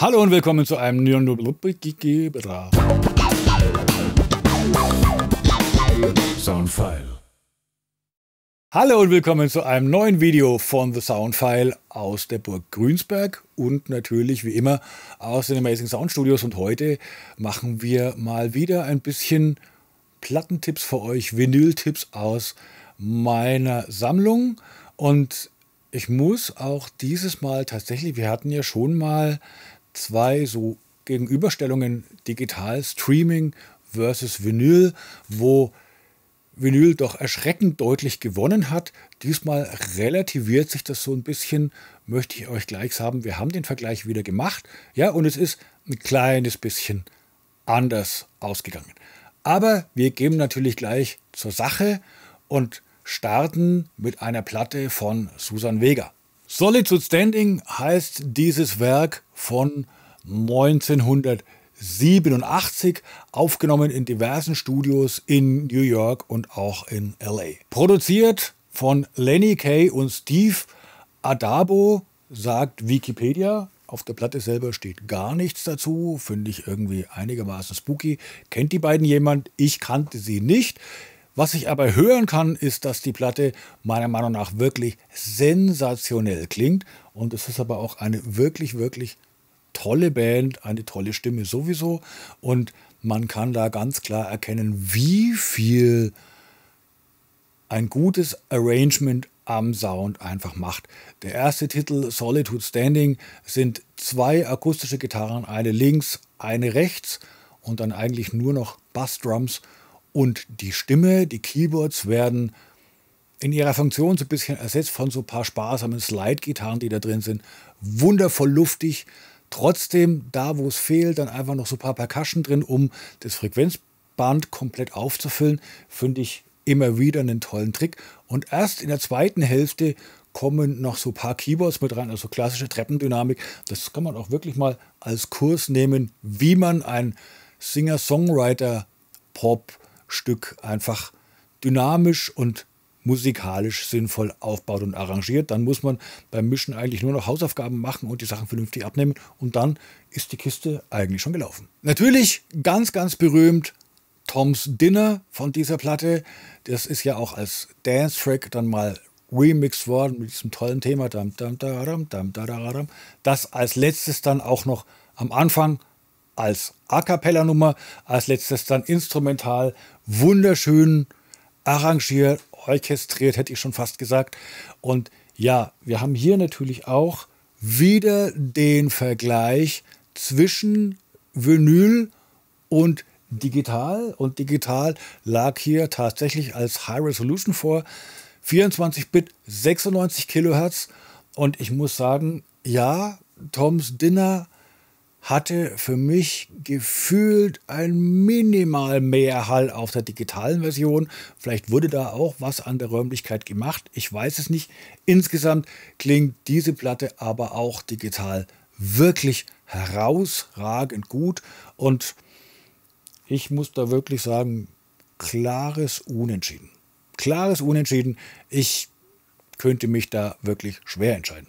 Hallo und willkommen zu einem neuen Soundfile. Hallo und willkommen zu einem neuen Video von The Soundfile aus der Burg Grünsberg und natürlich wie immer aus den Amazing Sound Studios. Und heute machen wir mal wieder ein bisschen Plattentipps für euch, Vinyltipps aus meiner Sammlung. Und ich muss auch dieses Mal tatsächlich, wir hatten ja schon mal zwei so Gegenüberstellungen digital, Streaming versus Vinyl, wo Vinyl doch erschreckend deutlich gewonnen hat. Diesmal relativiert sich das so ein bisschen, möchte ich euch gleich sagen. Wir haben den Vergleich wieder gemacht. Ja, und es ist ein kleines bisschen anders ausgegangen. Aber wir gehen natürlich gleich zur Sache und starten mit einer Platte von Susan Vega. Solitude Standing heißt dieses Werk von 1987, aufgenommen in diversen Studios in New York und auch in LA. Produziert von Lenny Kay und Steve Adabo, sagt Wikipedia. Auf der Platte selber steht gar nichts dazu, finde ich irgendwie einigermaßen spooky. Kennt die beiden jemand? Ich kannte sie nicht. Was ich aber hören kann, ist, dass die Platte meiner Meinung nach wirklich sensationell klingt. Und es ist aber auch eine wirklich, wirklich tolle Band, eine tolle Stimme sowieso. Und man kann da ganz klar erkennen, wie viel ein gutes Arrangement am Sound einfach macht. Der erste Titel, Solitude Standing, sind zwei akustische Gitarren, eine links, eine rechts und dann eigentlich nur noch Bassdrums. drums und die Stimme, die Keyboards werden in ihrer Funktion so ein bisschen ersetzt von so ein paar sparsamen Slide-Gitarren, die da drin sind. Wundervoll luftig. Trotzdem, da wo es fehlt, dann einfach noch so ein paar Percussion drin, um das Frequenzband komplett aufzufüllen, finde ich immer wieder einen tollen Trick. Und erst in der zweiten Hälfte kommen noch so ein paar Keyboards mit rein, also klassische Treppendynamik. Das kann man auch wirklich mal als Kurs nehmen, wie man ein Singer-Songwriter-Pop Stück einfach dynamisch und musikalisch sinnvoll aufbaut und arrangiert. Dann muss man beim Mischen eigentlich nur noch Hausaufgaben machen und die Sachen vernünftig abnehmen und dann ist die Kiste eigentlich schon gelaufen. Natürlich ganz, ganz berühmt Toms Dinner von dieser Platte. Das ist ja auch als Dance-Track dann mal remixed worden mit diesem tollen Thema. Das als letztes dann auch noch am Anfang als A cappella Nummer, als letztes dann instrumental, wunderschön arrangiert, orchestriert, hätte ich schon fast gesagt. Und ja, wir haben hier natürlich auch wieder den Vergleich zwischen Vinyl und digital. Und digital lag hier tatsächlich als High Resolution vor. 24-Bit, 96 Kilohertz. Und ich muss sagen, ja, Toms Dinner hatte für mich gefühlt ein minimal mehr Hall auf der digitalen Version. Vielleicht wurde da auch was an der Räumlichkeit gemacht. Ich weiß es nicht. Insgesamt klingt diese Platte aber auch digital wirklich herausragend gut. Und ich muss da wirklich sagen, klares Unentschieden. Klares Unentschieden. Ich könnte mich da wirklich schwer entscheiden.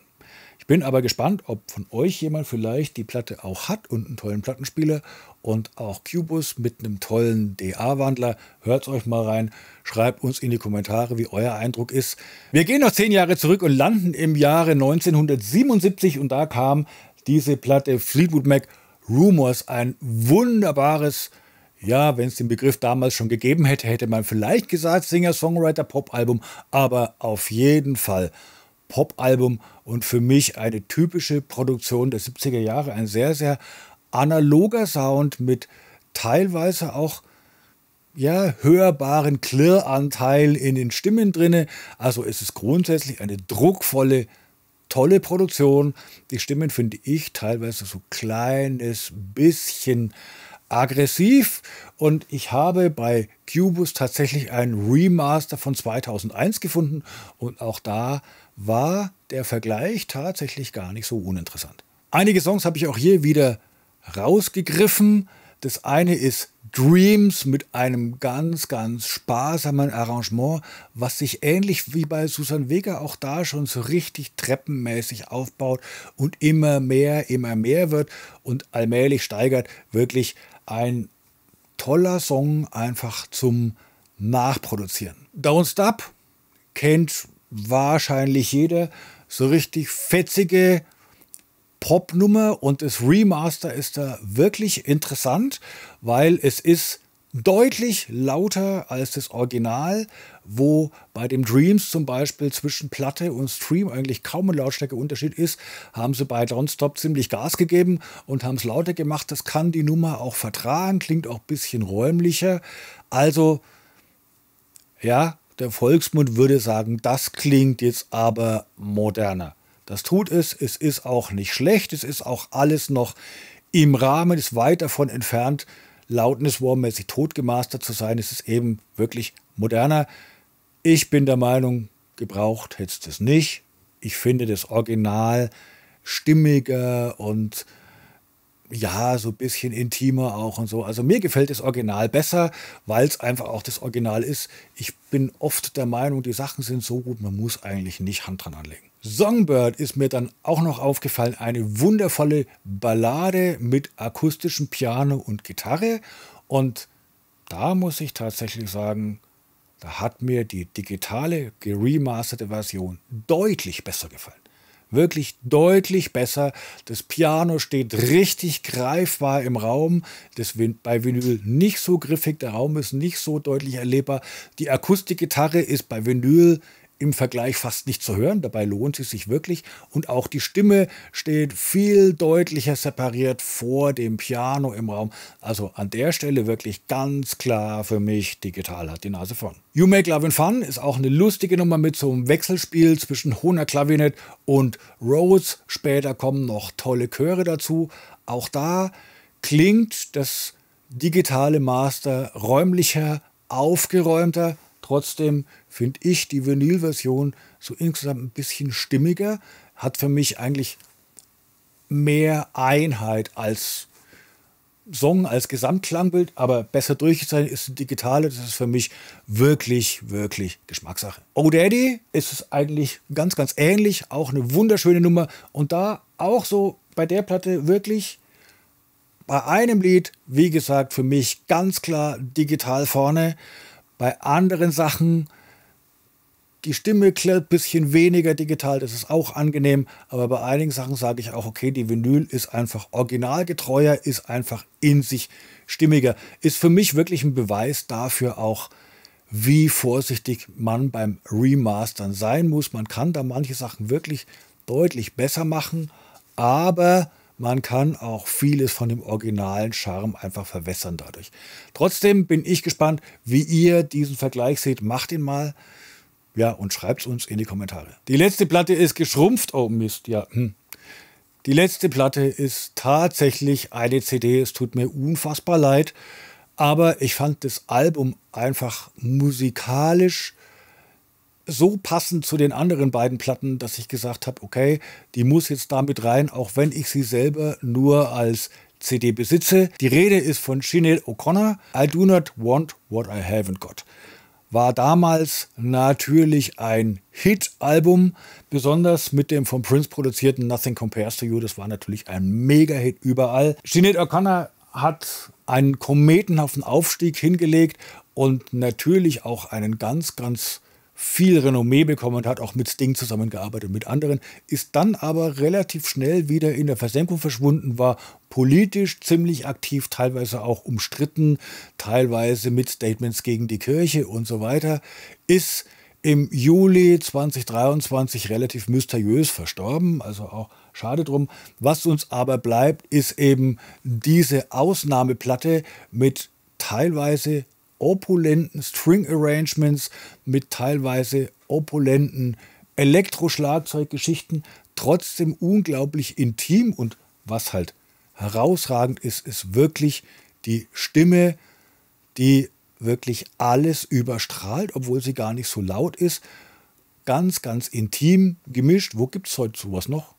Ich bin aber gespannt, ob von euch jemand vielleicht die Platte auch hat und einen tollen Plattenspieler und auch Cubus mit einem tollen DA-Wandler. Hört euch mal rein, schreibt uns in die Kommentare, wie euer Eindruck ist. Wir gehen noch zehn Jahre zurück und landen im Jahre 1977 und da kam diese Platte Fleetwood Mac Rumors, ein wunderbares ja, wenn es den Begriff damals schon gegeben hätte, hätte man vielleicht gesagt Singer-Songwriter-Pop-Album, aber auf jeden Fall Pop-Album und für mich eine typische Produktion der 70er Jahre. Ein sehr, sehr analoger Sound mit teilweise auch ja, hörbaren Klirranteil in den Stimmen drinne. Also es ist grundsätzlich eine druckvolle, tolle Produktion. Die Stimmen finde ich teilweise so kleines bisschen aggressiv und ich habe bei Cubus tatsächlich einen Remaster von 2001 gefunden und auch da war der Vergleich tatsächlich gar nicht so uninteressant. Einige Songs habe ich auch hier wieder rausgegriffen. Das eine ist Dreams mit einem ganz, ganz sparsamen Arrangement, was sich ähnlich wie bei Susan Vega auch da schon so richtig treppenmäßig aufbaut und immer mehr, immer mehr wird und allmählich steigert. Wirklich ein toller Song einfach zum Nachproduzieren. Don't Stop, Can't wahrscheinlich jeder so richtig fetzige Popnummer und das Remaster ist da wirklich interessant, weil es ist deutlich lauter als das Original, wo bei dem Dreams zum Beispiel zwischen Platte und Stream eigentlich kaum ein Lautstärkeunterschied ist, haben sie bei Don't Stop ziemlich Gas gegeben und haben es lauter gemacht. Das kann die Nummer auch vertragen, klingt auch ein bisschen räumlicher. Also, ja, der Volksmund würde sagen, das klingt jetzt aber moderner. Das tut es, es ist auch nicht schlecht, es ist auch alles noch im Rahmen, ist weit davon entfernt, Loudness War-mäßig totgemastert zu sein. Es ist eben wirklich moderner. Ich bin der Meinung, gebraucht hättest es nicht. Ich finde das Original stimmiger und ja, so ein bisschen intimer auch und so. Also mir gefällt das Original besser, weil es einfach auch das Original ist. Ich bin oft der Meinung, die Sachen sind so gut, man muss eigentlich nicht Hand dran anlegen. Songbird ist mir dann auch noch aufgefallen, eine wundervolle Ballade mit akustischem Piano und Gitarre. Und da muss ich tatsächlich sagen, da hat mir die digitale, geremasterte Version deutlich besser gefallen wirklich deutlich besser. Das Piano steht richtig greifbar im Raum. Das bei Vinyl nicht so griffig, der Raum ist nicht so deutlich erlebbar. Die Akustikgitarre ist bei Vinyl im Vergleich fast nicht zu hören. Dabei lohnt sie sich wirklich. Und auch die Stimme steht viel deutlicher separiert vor dem Piano im Raum. Also an der Stelle wirklich ganz klar für mich, digital hat die Nase vorn. You Make Love and Fun ist auch eine lustige Nummer mit so einem Wechselspiel zwischen Hohner Klavinett und Rhodes. Später kommen noch tolle Chöre dazu. Auch da klingt das digitale Master räumlicher, aufgeräumter, Trotzdem finde ich die Vinylversion so insgesamt ein bisschen stimmiger, hat für mich eigentlich mehr Einheit als Song, als Gesamtklangbild, aber besser durchgezeichnet ist die digitale. Das ist für mich wirklich, wirklich Geschmackssache. Oh Daddy ist es eigentlich ganz, ganz ähnlich. Auch eine wunderschöne Nummer. Und da auch so bei der Platte wirklich bei einem Lied, wie gesagt, für mich ganz klar digital vorne. Bei anderen Sachen, die Stimme klärt ein bisschen weniger digital, das ist auch angenehm, aber bei einigen Sachen sage ich auch, okay, die Vinyl ist einfach originalgetreuer, ist einfach in sich stimmiger. Ist für mich wirklich ein Beweis dafür auch, wie vorsichtig man beim Remastern sein muss. Man kann da manche Sachen wirklich deutlich besser machen, aber man kann auch vieles von dem originalen Charme einfach verwässern dadurch. Trotzdem bin ich gespannt, wie ihr diesen Vergleich seht. Macht ihn mal. Ja, und schreibt es uns in die Kommentare. Die letzte Platte ist geschrumpft. Oh Mist, ja. Hm. Die letzte Platte ist tatsächlich eine CD. Es tut mir unfassbar leid. Aber ich fand das Album einfach musikalisch so passend zu den anderen beiden Platten, dass ich gesagt habe, okay, die muss jetzt damit rein, auch wenn ich sie selber nur als CD besitze. Die Rede ist von Sinead O'Connor. I do not want what I haven't got. War damals natürlich ein Hit-Album, besonders mit dem von Prince produzierten Nothing Compares to You. Das war natürlich ein Mega-Hit überall. Sinead O'Connor hat einen kometenhaften Aufstieg hingelegt und natürlich auch einen ganz, ganz viel Renommee bekommen und hat auch mit Sting zusammengearbeitet und mit anderen, ist dann aber relativ schnell wieder in der Versenkung verschwunden, war politisch ziemlich aktiv, teilweise auch umstritten, teilweise mit Statements gegen die Kirche und so weiter, ist im Juli 2023 relativ mysteriös verstorben, also auch schade drum. Was uns aber bleibt, ist eben diese Ausnahmeplatte mit teilweise opulenten String Arrangements, mit teilweise opulenten Elektroschlagzeuggeschichten, trotzdem unglaublich intim und was halt herausragend ist, ist wirklich die Stimme, die wirklich alles überstrahlt, obwohl sie gar nicht so laut ist. Ganz, ganz intim gemischt. Wo gibt es heute sowas noch?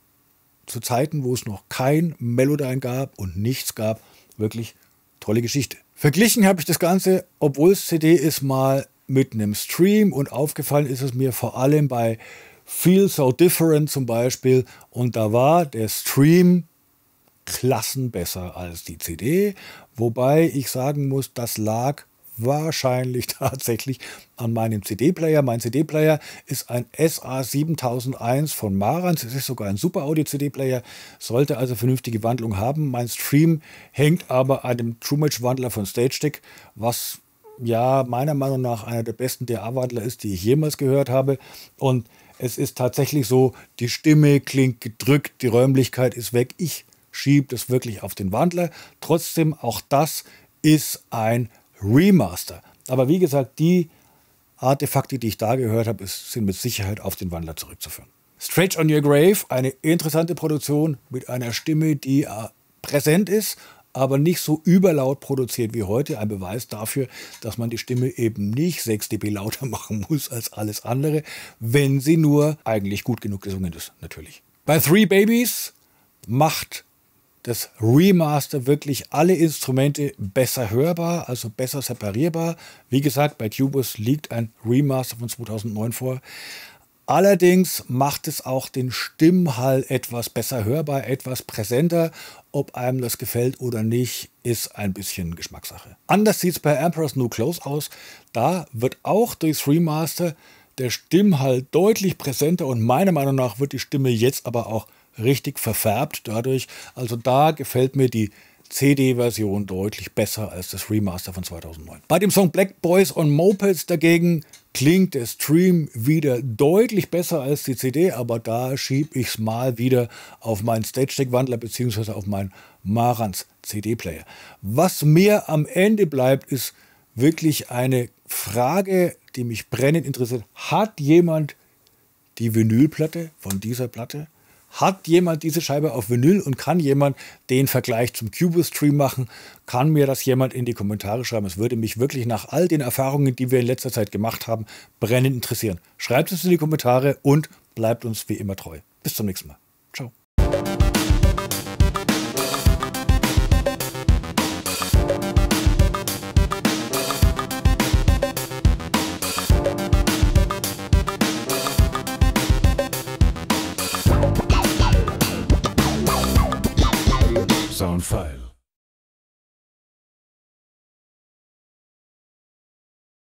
Zu Zeiten, wo es noch kein Melodyne gab und nichts gab. Wirklich tolle Geschichte. Verglichen habe ich das Ganze, obwohl es CD ist, mal mit einem Stream und aufgefallen ist es mir vor allem bei Feel So Different zum Beispiel und da war der Stream klassen besser als die CD, wobei ich sagen muss, das lag wahrscheinlich tatsächlich an meinem CD-Player. Mein CD-Player ist ein SA7001 von Marantz. Es ist sogar ein Super Audio CD-Player, sollte also vernünftige Wandlung haben. Mein Stream hängt aber an dem Trumatch-Wandler von StageTech, was ja meiner Meinung nach einer der besten DA-Wandler ist, die ich jemals gehört habe. Und es ist tatsächlich so, die Stimme klingt gedrückt, die Räumlichkeit ist weg. Ich schiebe das wirklich auf den Wandler. Trotzdem, auch das ist ein Remaster. Aber wie gesagt, die Artefakte, die ich da gehört habe, sind mit Sicherheit auf den Wandler zurückzuführen. Stretch on Your Grave, eine interessante Produktion mit einer Stimme, die äh, präsent ist, aber nicht so überlaut produziert wie heute. Ein Beweis dafür, dass man die Stimme eben nicht 6 dB lauter machen muss als alles andere, wenn sie nur eigentlich gut genug gesungen ist, natürlich. Bei Three Babies macht das Remaster wirklich alle Instrumente besser hörbar, also besser separierbar. Wie gesagt, bei Cubus liegt ein Remaster von 2009 vor. Allerdings macht es auch den Stimmhall etwas besser hörbar, etwas präsenter. Ob einem das gefällt oder nicht, ist ein bisschen Geschmackssache. Anders sieht es bei Emperor's New Clothes aus. Da wird auch durchs Remaster der Stimmhall deutlich präsenter und meiner Meinung nach wird die Stimme jetzt aber auch richtig verfärbt dadurch. Also da gefällt mir die CD-Version deutlich besser als das Remaster von 2009. Bei dem Song Black Boys on Mopeds dagegen klingt der Stream wieder deutlich besser als die CD, aber da schiebe ich es mal wieder auf meinen Stage Deck Wandler bzw. auf meinen Marans CD-Player. Was mir am Ende bleibt, ist wirklich eine Frage, die mich brennend interessiert. Hat jemand die Vinylplatte von dieser Platte? Hat jemand diese Scheibe auf Vinyl und kann jemand den Vergleich zum Cubestream machen? Kann mir das jemand in die Kommentare schreiben? Es würde mich wirklich nach all den Erfahrungen, die wir in letzter Zeit gemacht haben, brennend interessieren. Schreibt es in die Kommentare und bleibt uns wie immer treu. Bis zum nächsten Mal. Ciao. Fall.